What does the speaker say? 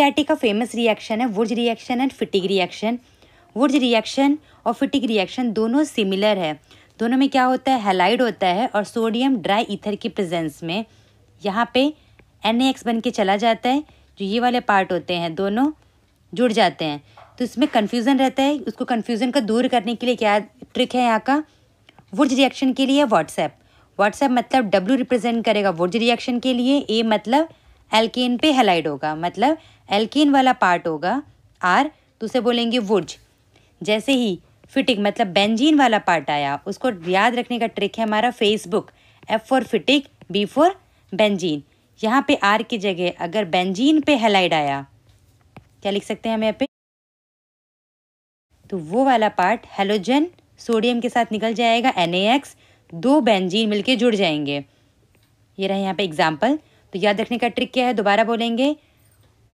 CIT का famous reaction है Wurtz reaction and Fittig reaction Wurtz reaction और Fittig reaction दोनों सिमिलर है दोनों में क्या होता है हेलाइड होता है और सोडियम ड्राई ईथर की प्रेजेंस में यहाँ पे एन एक्स बन के चला जाता है जो ये वाले पार्ट होते हैं दोनों जुड़ जाते हैं तो इसमें कन्फ्यूज़न रहता है उसको कन्फ्यूज़न को दूर करने के लिए क्या ट्रिक है यहाँ का वुड्स रिएक्शन के लिए व्हाट्सएप व्हाट्सएप मतलब डब्ल्यू रिप्रेजेंट करेगा वुड्स रिएक्शन के लिए ए मतलब एल्केन पे हेलाइड होगा मतलब एल्केन वाला पार्ट होगा आर तो उसे बोलेंगे वुड्ज जैसे ही फिटिक मतलब बेंजीन वाला पार्ट आया उसको याद रखने का ट्रिक है हमारा Facebook F for Fittig B for benzene यहाँ पे आर की जगह अगर बेंजीन पे हेलाइड आया क्या लिख सकते हैं हम यहाँ पे तो वो वाला पार्ट हेलोजन सोडियम के साथ निकल जाएगा एन दो बेंजीन मिलके जुड़ जाएंगे ये रहे यहाँ पे एग्जाम्पल तो याद रखने का ट्रिक क्या है दोबारा बोलेंगे